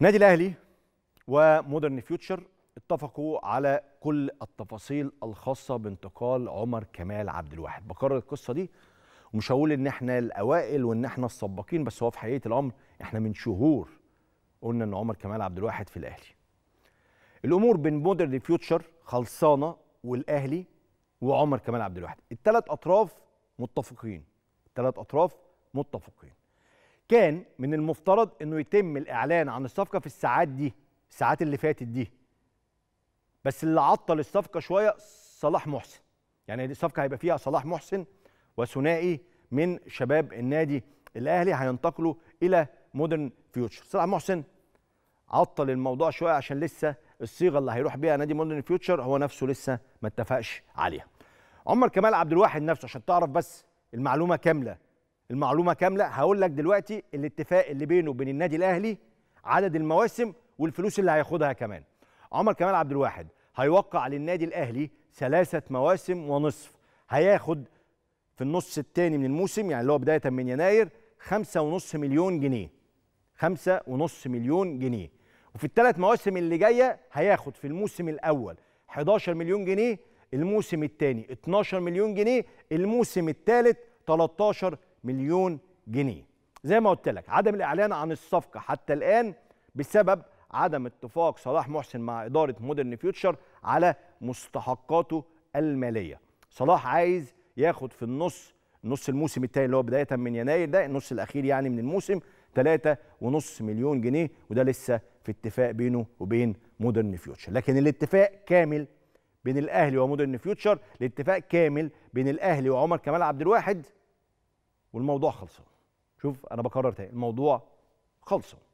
نادي الاهلي ومودرن فيوتشر اتفقوا على كل التفاصيل الخاصه بانتقال عمر كمال عبد الواحد بكرر القصه دي ومش هقول ان احنا الاوائل وان احنا السباقين بس هو في حقيقه الامر احنا من شهور قلنا ان عمر كمال عبد الواحد في الاهلي الامور بين مودرن فيوتشر خلصانه والاهلي وعمر كمال عبد الواحد الثلاث اطراف متفقين الثلاث اطراف متفقين كان من المفترض انه يتم الاعلان عن الصفقه في الساعات دي الساعات اللي فاتت دي بس اللي عطل الصفقه شويه صلاح محسن يعني الصفقه هيبقى فيها صلاح محسن وثنائي من شباب النادي الاهلي هينتقلوا الى مودرن فيوتشر صلاح محسن عطل الموضوع شويه عشان لسه الصيغه اللي هيروح بيها نادي مودرن فيوتشر هو نفسه لسه ما اتفقش عليها عمر كمال عبد الواحد نفسه عشان تعرف بس المعلومه كامله المعلومه كامله هقول لك دلوقتي الاتفاق اللي بينه وبين النادي الاهلي عدد المواسم والفلوس اللي هياخدها كمان عمر كمال عبد الواحد هيوقع للنادي الاهلي ثلاثه مواسم ونصف هياخد في النص الثاني من الموسم يعني اللي هو بدايه من يناير 5.5 مليون جنيه 5.5 مليون جنيه وفي الثلاث مواسم اللي جايه هياخد في الموسم الاول 11 مليون جنيه الموسم الثاني 12 مليون جنيه الموسم الثالث 13 مليون جنيه زي ما قلت لك عدم الاعلان عن الصفقه حتى الان بسبب عدم اتفاق صلاح محسن مع اداره مودرن فيوتشر على مستحقاته الماليه صلاح عايز ياخد في النص نص الموسم الثاني اللي هو بدايه من يناير ده النص الاخير يعني من الموسم 3.5 مليون جنيه وده لسه في اتفاق بينه وبين مودرن فيوتشر لكن الاتفاق كامل بين الاهلي ومودرن فيوتشر الاتفاق كامل بين الاهلي وعمر كمال عبد الواحد والموضوع خلصان شوف انا بكرر تاني الموضوع خلصان